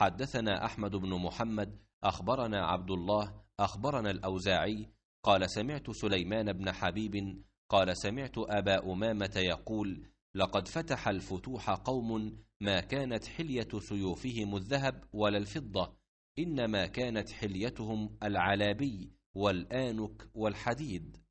حدثنا احمد بن محمد اخبرنا عبد الله اخبرنا الاوزاعي قال سمعت سليمان بن حبيب قال سمعت ابا امامه يقول لقد فتح الفتوح قوم ما كانت حليه سيوفهم الذهب ولا الفضه انما كانت حليتهم العلابي والانك والحديد